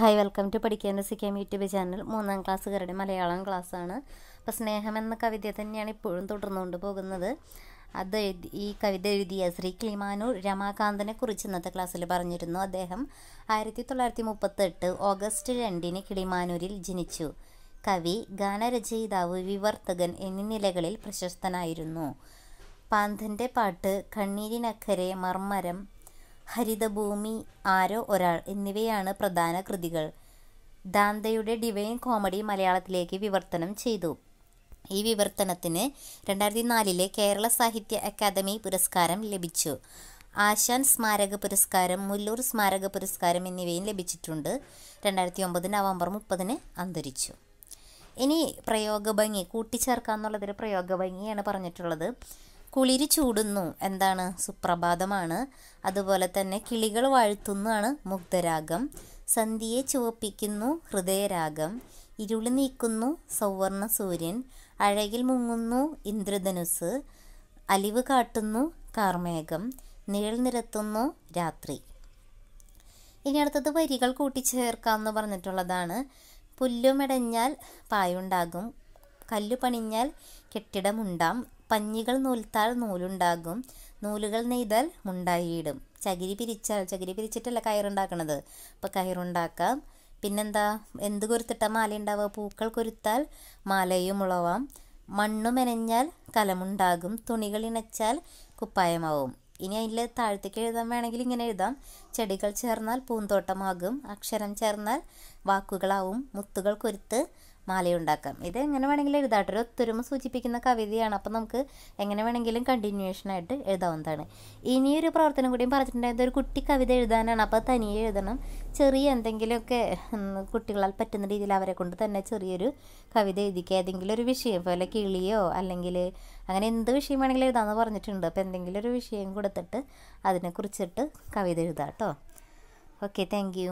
hi welcome to പഠിക്കേണ്ട സിക്കാം YouTube channel മൂന്നാം ക്ലാസ്സുകാരുടെ മലയാളം ക്ലാസ്സാണ് അപ്പോൾ സ്നേഹം എന്ന കവിത തന്നെയാണ് ഇപ്പോഴും തുടർന്നുകൊണ്ട് പോകുന്നത് അത് ഈ കവിത എഴുതിയ ശ്രീ കിളിമാനൂർ രമാകാന്തനെ കുറിച്ച് ഇന്നത്തെ ക്ലാസ്സിൽ പറഞ്ഞിരുന്നു അദ്ദേഹം ആയിരത്തി തൊള്ളായിരത്തി മുപ്പത്തെട്ട് ഓഗസ്റ്റ് രണ്ടിന് കിളിമാനൂരിൽ ജനിച്ചു കവി ഗാനരചയിതാവ് വിവർത്തകൻ എന്നീ നിലകളിൽ പ്രശസ്തനായിരുന്നു പാന്തൻ്റെ പാട്ട് കണ്ണീരിനക്കരെ മർമ്മരം ഹരിതഭൂമി ആരോ ഒരാൾ എന്നിവയാണ് പ്രധാന കൃതികൾ ദാന്തയുടെ ഡിവൈൻ കോമഡി മലയാളത്തിലേക്ക് വിവർത്തനം ചെയ്തു ഈ വിവർത്തനത്തിന് രണ്ടായിരത്തി നാലിലെ കേരള സാഹിത്യ അക്കാദമി പുരസ്കാരം ലഭിച്ചു ആശാൻ സ്മാരക പുരസ്കാരം മുല്ലൂർ സ്മാരക പുരസ്കാരം എന്നിവയും ലഭിച്ചിട്ടുണ്ട് രണ്ടായിരത്തി ഒമ്പത് നവംബർ മുപ്പതിന് അന്തരിച്ചു ഇനി പ്രയോഗഭംഗി കൂട്ടിച്ചേർക്കാന്നുള്ളതൊരു എന്നുള്ളതിൽ പ്രയോഗഭംഗിയാണ് പറഞ്ഞിട്ടുള്ളത് കുളിരി ചൂടുന്നു എന്താണ് സുപ്രഭാതമാണ് അതുപോലെ തന്നെ കിളികൾ വാഴ്ത്തുന്നതാണ് മുഗ്ധരാഗം സന്ധ്യയെ ചുവപ്പിക്കുന്നു ഹൃദയരാഗം ഇരുളി നീക്കുന്നു സൗവർണ സൂര്യൻ അഴകിൽ മുങ്ങുന്നു ഇന്ദ്രധനുസ് അലിവ് കാട്ടുന്നു കാർമേഘം നിഴൽ നിരത്തുന്നു രാത്രി ഇനി അടുത്തത് വരികൾ കൂട്ടിച്ചേർക്കാമെന്ന് പറഞ്ഞിട്ടുള്ളതാണ് പുല്ലുമിടഞ്ഞാൽ പായുണ്ടാകും കല്ലു പണിഞ്ഞാൽ കെട്ടിടമുണ്ടാം പഞ്ഞികൾ നൂൽത്താൽ നൂലുണ്ടാകും നൂലുകൾ നെയ്താൽ മുണ്ടായിടും ചകിരി പിരിച്ചാൽ ചകിരി പിരിച്ചിട്ടല്ല കയറുണ്ടാക്കണത് അപ്പോൾ കയറുണ്ടാക്കാം പിന്നെന്താ എന്ത് കൊരുത്തിട്ട മാല ഉണ്ടാവുക പൂക്കൾ കൊരുത്താൽ മാലയും ഉളവാം മണ്ണു മെനഞ്ഞാൽ കലമുണ്ടാകും തുണികൾ ഇണച്ചാൽ കുപ്പായമാവും ഇനി അതിൽ താഴത്തേക്ക് എഴുതാൻ വേണമെങ്കിൽ ഇങ്ങനെ എഴുതാം ചെടികൾ ചേർന്നാൽ പൂന്തോട്ടമാകും അക്ഷരം ചേർന്നാൽ വാക്കുകളാവും മുത്തുകൾ കൊരുത്ത് മാലയുണ്ടാക്കാം ഇത് എങ്ങനെ വേണമെങ്കിലും എഴുതാട്ടോ ഒരു ഒത്തൊരുമ സൂചിപ്പിക്കുന്ന കവിതയാണ് അപ്പോൾ നമുക്ക് എങ്ങനെ വേണമെങ്കിലും കണ്ടിന്യൂഷനായിട്ട് ആയിട്ട് എഴുതാവുന്നതാണ് ഇനിയൊരു പ്രവർത്തനം കൂടിയും പറഞ്ഞിട്ടുണ്ടായത് ഒരു കുട്ടി കവിത എഴുതാനാണ് അപ്പോൾ തനിയെ എഴുതണം ചെറിയ എന്തെങ്കിലുമൊക്കെ കുട്ടികളാൽ പറ്റുന്ന രീതിയിൽ അവരെ കൊണ്ട് തന്നെ ചെറിയൊരു കവിത എഴുതിക്കുക ഏതെങ്കിലും ഒരു വിഷയം പോലെ കിളിയോ അല്ലെങ്കിൽ അങ്ങനെ എന്ത് വിഷയം വേണമെങ്കിലും എഴുതാമെന്ന് പറഞ്ഞിട്ടുണ്ട് അപ്പോൾ എന്തെങ്കിലും ഒരു വിഷയം കൊടുത്തിട്ട് അതിനെക്കുറിച്ചിട്ട് കവിത എഴുതാം കേട്ടോ ഓക്കെ താങ്ക്